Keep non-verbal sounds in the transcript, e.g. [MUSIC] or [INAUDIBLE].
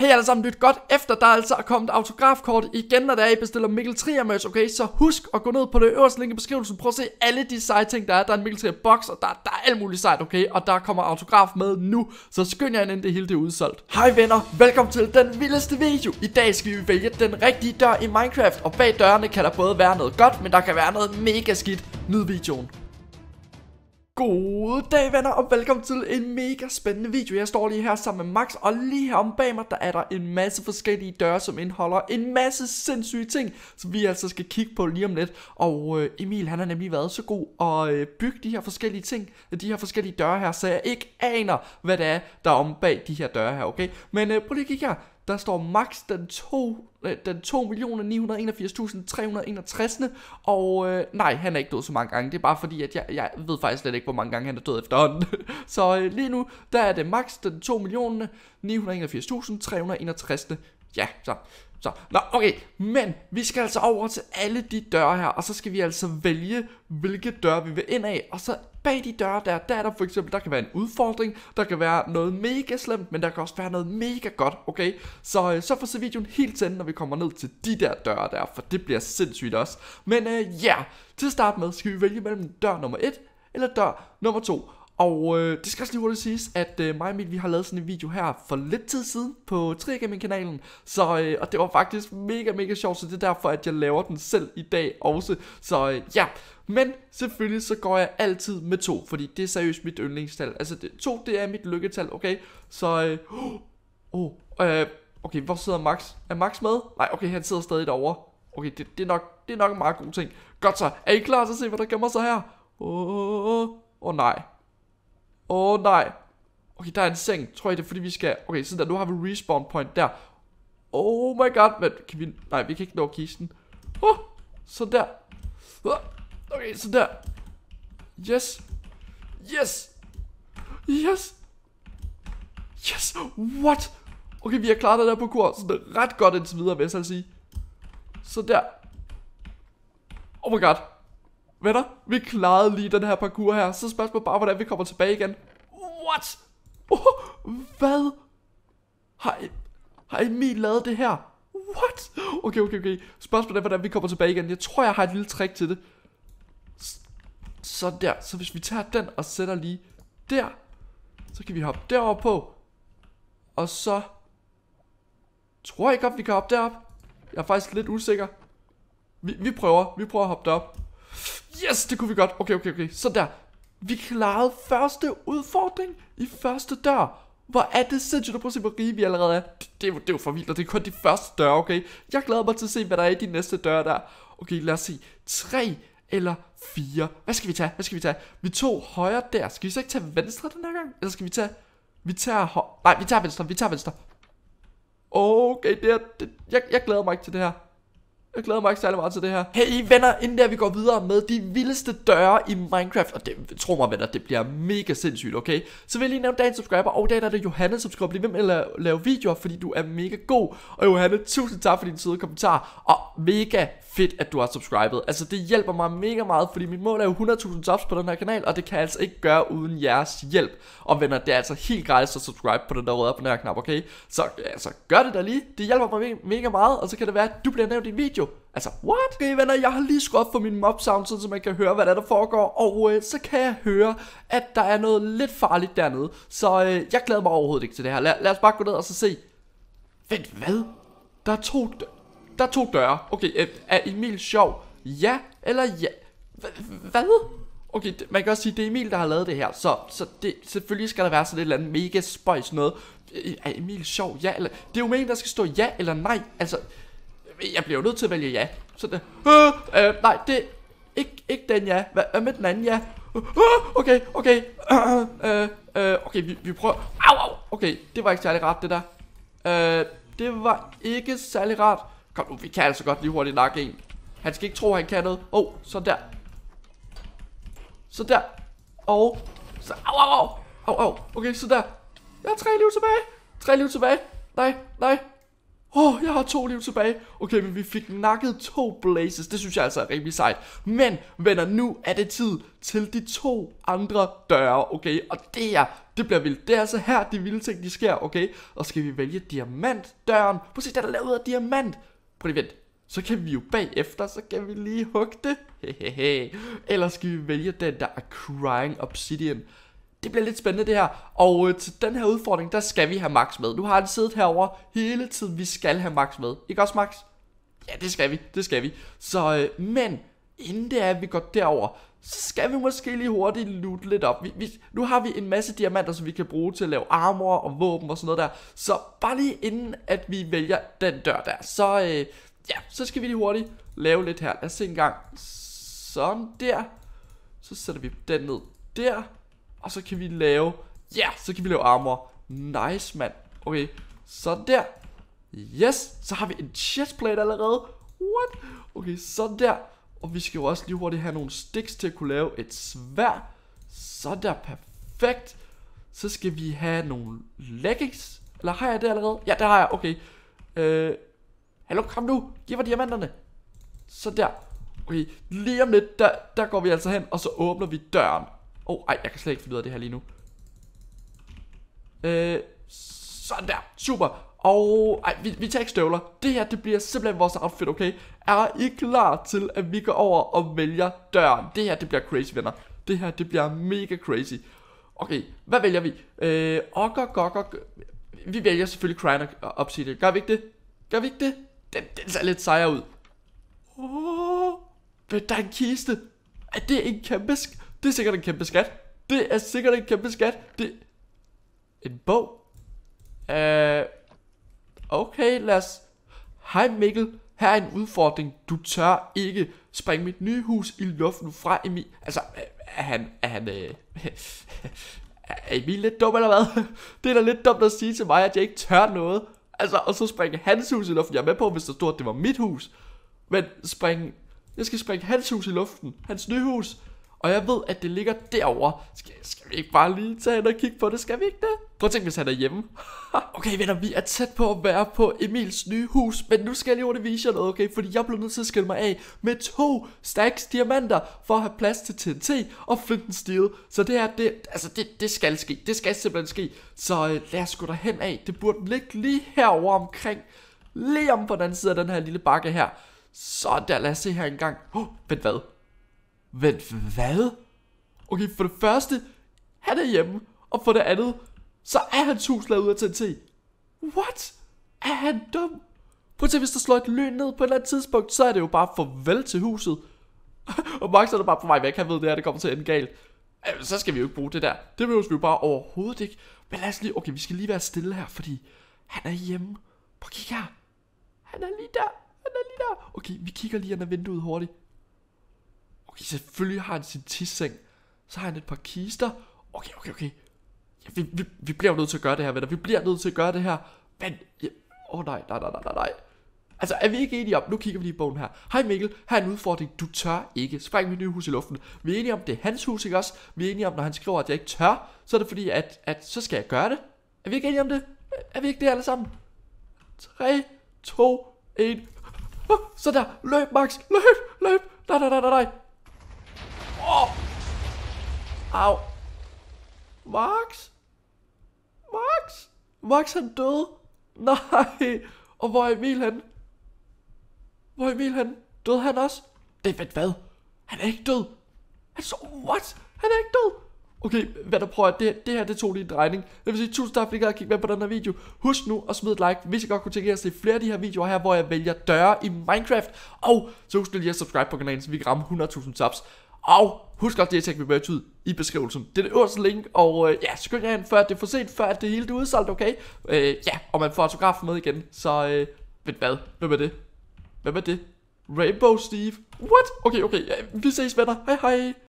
Hey alle sammen, lyt godt efter, der er altså kommet autografkort igen, når der er, I bestiller Mikkel Trier merch, okay? Så husk at gå ned på det øverste link i beskrivelsen, prøv at se alle de seje ting, der er. Der er en Mikkel Trier box, og der, der er alt muligt sejt, okay? Og der kommer autograf med nu, så skynd jer ind, det hele det er udsolgt. Hej venner, velkommen til den vildeste video. I dag skal vi vælge den rigtige dør i Minecraft, og bag dørene kan der både være noget godt, men der kan være noget mega skidt. Nyd videoen. God dag venner og velkommen til en mega spændende video Jeg står lige her sammen med Max og lige her om bag mig der er der en masse forskellige døre som indeholder en masse sindssyge ting Som vi altså skal kigge på lige om lidt Og øh, Emil han har nemlig været så god at øh, bygge de her forskellige ting De her forskellige døre her så jeg ikke aner hvad det er der er om bag de her døre her okay Men øh, prøv lige at kigge her der står max den 2, øh, den 2.981.361, og øh, nej, han er ikke død så mange gange. Det er bare fordi, at jeg, jeg ved faktisk slet ikke, hvor mange gange han er død efterhånden. [LAUGHS] så øh, lige nu, der er det max den 2.981.361. Ja, så så, nå, okay, men vi skal altså over til alle de døre her, og så skal vi altså vælge, hvilke døre vi vil ind af, og så bag de døre der, der er der for eksempel, der kan være en udfordring, der kan være noget mega slemt, men der kan også være noget mega godt, okay? Så, øh, så får se videoen helt til når vi kommer ned til de der døre der, for det bliver sindssygt også. Men øh, ja, øh, yeah, til start med skal vi vælge mellem dør nummer 1 eller dør nummer 2. Og øh, det skal også lige hurtigt siges, at øh, mig og Emil, vi har lavet sådan en video her for lidt tid siden på gaming kanalen Så, øh, og det var faktisk mega, mega sjovt, så det er derfor, at jeg laver den selv i dag også. Så øh, ja, men selvfølgelig så går jeg altid med to, fordi det er seriøst mit yndlingstal. Altså det, to, det er mit lykketal, okay? Så, øh, [GASPS] oh, øh, okay, hvor sidder Max? Er Max med? Nej, okay, han sidder stadig derovre. Okay, det, det, er nok, det er nok en meget god ting. Godt så, er I klar til at se, hvad der gemmer sig her? Åh, oh, oh, oh, oh, nej. Åh oh, nej. Okay, der er en seng. Tror jeg, det er fordi, vi skal... Okay, så der, nu har vi respawn point der. Oh my god, men kan vi... Nej, vi kan ikke nå kisten. Oh, så der. Oh, okay, så der. Yes. Yes. Yes. Yes. What? Okay, vi har klaret det der på kur. Sådan det ret godt indtil videre, vil jeg sige. Så der. Oh my god. Venner, vi klarede lige den her parkour her. Så spørgsmålet bare, hvordan vi kommer tilbage igen. What? Oh, hvad? Har, I, har Emil lavet det her? What? Okay, okay, okay. Spørgsmålet er, hvordan vi kommer tilbage igen. Jeg tror, jeg har et lille trick til det. Sådan der. Så hvis vi tager den og sætter lige der, så kan vi hoppe derop på. Og så... Tror jeg godt, vi kan hoppe derop. Jeg er faktisk lidt usikker. Vi, vi prøver. Vi prøver at hoppe derop. Yes, det kunne vi godt. Okay, okay, okay. Så der. Vi klarede første udfordring i første dør. Hvor er det sindssygt at prøve at se, hvor rige vi allerede er. Det, det, det er jo for vildt, og det er kun de første døre, okay? Jeg glæder mig til at se, hvad der er i de næste døre der. Okay, lad os se. 3 eller 4. Hvad skal vi tage? Hvad skal vi tage? Vi tog højre der. Skal vi så ikke tage venstre den her gang? Eller skal vi tage... Vi tager højre... Nej, vi tager venstre. Vi tager venstre. Okay, det, er, det jeg, jeg glæder mig ikke til det her. Jeg glæder mig ikke særlig meget til det her. Hey venner, inden der vi går videre med de vildeste døre i Minecraft, og det, tror mig venner, det bliver mega sindssygt, okay? Så vil jeg lige nævne dagens subscriber, og i dag der er det Johanne, som skal blive ved med at lave, lave videoer, fordi du er mega god. Og Johanne, tusind tak for din søde kommentar, og mega fedt, at du har subscribet. Altså det hjælper mig mega meget, fordi mit mål er jo 100.000 subs på den her kanal, og det kan jeg altså ikke gøre uden jeres hjælp. Og venner, det er altså helt gratis at subscribe på den der røde på den her knap, okay? Så altså, gør det da lige, det hjælper mig mega meget, og så kan det være, at du bliver nævnt i en video video. Altså, what? Okay venner, jeg har lige skruet op for min mob sound, så man kan høre, hvad der, er, der foregår. Og øh, så kan jeg høre, at der er noget lidt farligt dernede. Så øh, jeg glæder mig overhovedet ikke til det her. Lad, lad os bare gå ned og så se. Vent, hvad? Der er to, der er to døre. Okay, øh, er Emil sjov? Ja eller ja? H- hvad? Okay, man kan også sige, at det er Emil, der har lavet det her, så, så det, selvfølgelig skal der være sådan et eller andet mega spøjs noget. Øh, er Emil sjov? Ja eller... Det er jo meningen, der skal stå ja eller nej. Altså, jeg bliver jo nødt til at vælge ja. Så det, øh, øh, nej, det, ikke, ikke den ja. Hvad, hvad med den anden ja? Øh, okay, okay, øh, øh, okay, vi, vi prøver. Au, au, okay, det var ikke særlig rart, det der. Øh, det var ikke særlig rart. Kom nu, vi kan altså godt lige hurtigt nakke en. Han skal ikke tro, han kan noget. Åh, oh, så der. Så der. Og så, au, au, au, au, au. Okay, så der. Jeg har tre liv tilbage. Tre liv tilbage. Nej, nej, Åh, oh, jeg har to liv tilbage. Okay, men vi fik nakket to Blazes. Det synes jeg altså er rimelig sejt. Men, venner, nu er det tid til de to andre døre, okay? Og det er, det bliver vildt. Det er altså her, de vilde ting, de sker, okay? Og skal vi vælge diamantdøren? Prøv at se, der er lavet af diamant. Prøv lige vent. Så kan vi jo bagefter, så kan vi lige hugge det. Hehehe. Eller skal vi vælge den, der er Crying Obsidian? det bliver lidt spændende det her. Og øh, til den her udfordring, der skal vi have Max med. Nu har han siddet herover hele tiden. Vi skal have Max med. Ikke også, Max? Ja, det skal vi. Det skal vi. Så, øh, men inden det er, at vi går derover, så skal vi måske lige hurtigt loot lidt op. Vi, vi, nu har vi en masse diamanter, som vi kan bruge til at lave armor og våben og sådan noget der. Så bare lige inden, at vi vælger den dør der, så, øh, ja, så skal vi lige hurtigt lave lidt her. Lad os se en gang. Sådan der. Så sætter vi den ned der. Og så kan vi lave, ja, yeah, så kan vi lave armor. Nice, mand. Okay, så der. Yes, så har vi en chestplate allerede. What? Okay, så der. Og vi skal jo også lige hurtigt have nogle sticks til at kunne lave et svær. Så der, perfekt. Så skal vi have nogle leggings. Eller har jeg det allerede? Ja, det har jeg, okay. Øh, hallo, kom nu. Giv mig diamanterne. Så der. Okay, lige om lidt, der, der går vi altså hen, og så åbner vi døren. Åh, oh, ej, jeg kan slet ikke finde ud af det her lige nu. Øh, sådan der. Super. Og ej, vi, vi tager ikke støvler. Det her, det bliver simpelthen vores outfit, okay? Er I klar til, at vi går over og vælger døren? Det her, det bliver crazy, venner. Det her, det bliver mega crazy. Okay, hvad vælger vi? Øh, okker, gokker, vi vælger selvfølgelig Crying og Obsidian. Gør vi ikke det? Gør vi ikke det? Den, den ser lidt sejere ud. Åh, oh, der er en kiste. Er det en kæmpe sk- det er sikkert en kæmpe skat. Det er sikkert en kæmpe skat. Det... En bog? Øh... Okay, lad os... Hej Mikkel, her er en udfordring. Du tør ikke springe mit nye hus i luften fra Emil. Altså, er han... Er han øh... [LAUGHS] er Emil lidt dum eller hvad? [LAUGHS] Det er da lidt dumt at sige til mig, at jeg ikke tør noget. Altså, og så springe hans hus i luften. Jeg er med på, hvis det stod, at det var mit hus. Men springe... Jeg skal springe hans hus i luften. Hans nye hus. Og jeg ved, at det ligger derover. Skal, skal vi ikke bare lige tage ind og kigge på det? Skal vi ikke det? Prøv at tænke, hvis han er hjemme. [LAUGHS] okay venner, vi er tæt på at være på Emils nye hus, men nu skal jeg lige vise jer noget, okay? Fordi jeg blev nødt til at skille mig af med to stacks diamanter for at have plads til TNT og Flint and Steel. Så det her, det, altså det, det skal ske. Det skal simpelthen ske. Så øh, lad os gå derhen af. Det burde ligge lige herover omkring. Lige om på den anden side af den her lille bakke her. Så der, lad os se her engang. Oh, vent hvad? Vent, hvad? Okay, for det første, han er hjemme, og for det andet, så er han tusler ud af TNT. What? Er han dum? Prøv at se, hvis der slår et lyn ned på et eller andet tidspunkt, så er det jo bare farvel til huset. [LAUGHS] og Max er der bare på vej væk, han ved det her, det kommer til at ende galt. Altså, så skal vi jo ikke bruge det der. Det behøver vi jo bare overhovedet ikke. Men lad os lige, okay, vi skal lige være stille her, fordi han er hjemme. Prøv at kigge her. Han er lige der. Han er lige der. Okay, vi kigger lige under vinduet hurtigt. Selvfølgelig har han sin tisseng. Så har han et par kister. Okay, okay, okay. Ja, vi, vi, vi bliver nødt til at gøre det her, venner. Vi bliver nødt til at gøre det her. Men, ja. oh nej, nej, nej, nej, nej. Altså, er vi ikke enige om, nu kigger vi lige i bogen her. Hej Mikkel, her er en udfordring, du tør ikke. Spræng mit nye hus i luften. Vi er enige om, det er hans hus, ikke også? Vi er enige om, når han skriver, at jeg ikke tør, så er det fordi, at, at så skal jeg gøre det. Er vi ikke enige om det? Er vi ikke det alle sammen? 3, 2, 1. Så der, løb Max, løb, løb. Nej, nej, nej, nej, nej. Oh! Au! Max? Max? Max han døde? Nej! Og hvor er Emil han? Hvor er Emil han? Døde han også? Det ved hvad? Han er ikke død! Han så... What? Han er ikke død! okay, hvad der prøver, det, det her det tog lige en drejning. Det vil sige, tusind tak fordi I gad at kigge med på den her video. Husk nu at smide et like, hvis I godt kunne tænke jer at se flere af de her videoer her, hvor jeg vælger døre i Minecraft. Og så husk lige at subscribe på kanalen, så vi kan ramme 100.000 subs. Og husk også det, at tænker med ud i beskrivelsen. Det er det øverste link, og øh, ja, skynd jer ind, før det er for sent, før det hele er udsolgt, okay? Øh, ja, og man får autografen med igen, så øh, ved hvad? Hvem er det? Hvem er det? Rainbow Steve? What? Okay, okay, ja, vi ses venner. Hej hej.